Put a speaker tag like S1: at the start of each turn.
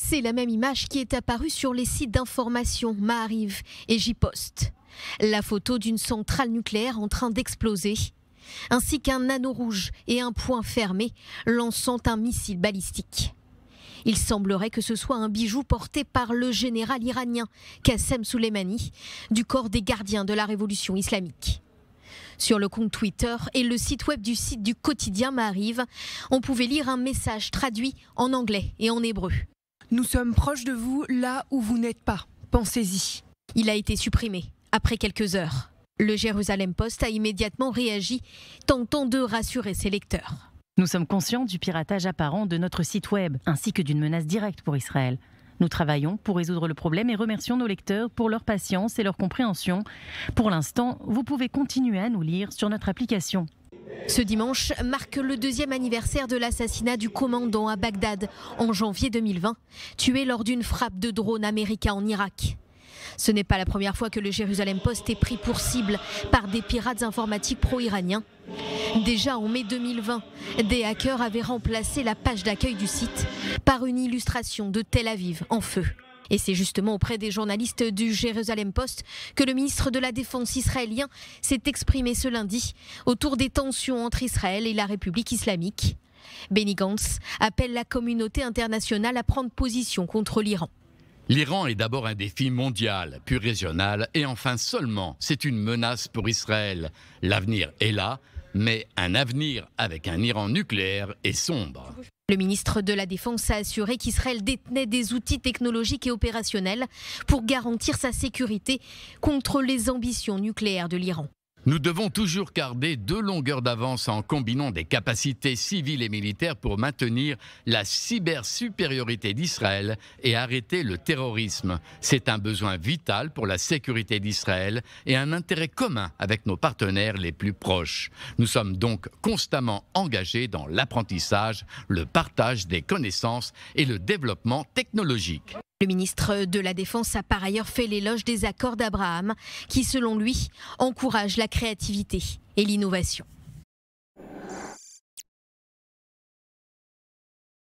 S1: C'est la même image qui est apparue sur les sites d'information Maariv et j La photo d'une centrale nucléaire en train d'exploser, ainsi qu'un anneau rouge et un point fermé lançant un missile balistique. Il semblerait que ce soit un bijou porté par le général iranien Qassem Soleimani du corps des gardiens de la révolution islamique. Sur le compte Twitter et le site web du site du quotidien M'arrive, on pouvait lire un message traduit en anglais et en hébreu. Nous sommes proches de vous là où vous n'êtes pas. Pensez-y. Il a été supprimé après quelques heures. Le Jérusalem Post a immédiatement réagi, tentant de rassurer ses lecteurs.
S2: Nous sommes conscients du piratage apparent de notre site web, ainsi que d'une menace directe pour Israël. Nous travaillons pour résoudre le problème et remercions nos lecteurs pour leur patience et leur compréhension. Pour l'instant, vous pouvez continuer à nous lire sur notre application ce
S1: dimanche marque le deuxième anniversaire de l'assassinat du commandant à Bagdad en janvier 2020, tué lors d'une frappe de drone américain en Irak. Ce n'est pas la première fois que le Jérusalem Post est pris pour cible par des pirates informatiques pro-iraniens. Déjà en mai 2020, des hackers avaient remplacé la page d'accueil du site par une illustration de Tel Aviv en feu. Et c'est justement auprès des journalistes du Jérusalem Post que le ministre de la Défense israélien s'est exprimé ce lundi autour des tensions entre Israël et la République islamique. Benny Gantz appelle la communauté internationale à prendre position contre l'Iran.
S3: L'Iran est d'abord un défi mondial, puis régional, et enfin seulement, c'est une menace pour Israël. L'avenir est là, mais un avenir avec un Iran nucléaire est sombre.
S1: Le ministre de la Défense a assuré qu'Israël détenait des outils technologiques et opérationnels pour garantir sa sécurité contre les ambitions nucléaires de l'Iran.
S3: Nous devons toujours garder deux longueurs d'avance en combinant des capacités civiles et militaires pour maintenir la cybersupériorité d'Israël et arrêter le terrorisme. C'est un besoin vital pour la sécurité d'Israël et un intérêt commun avec nos partenaires les plus proches. Nous sommes donc constamment engagés dans l'apprentissage, le partage des connaissances et le développement technologique.
S1: Le ministre de la Défense a par ailleurs fait l'éloge des accords d'Abraham qui, selon lui, encouragent la créativité et l'innovation.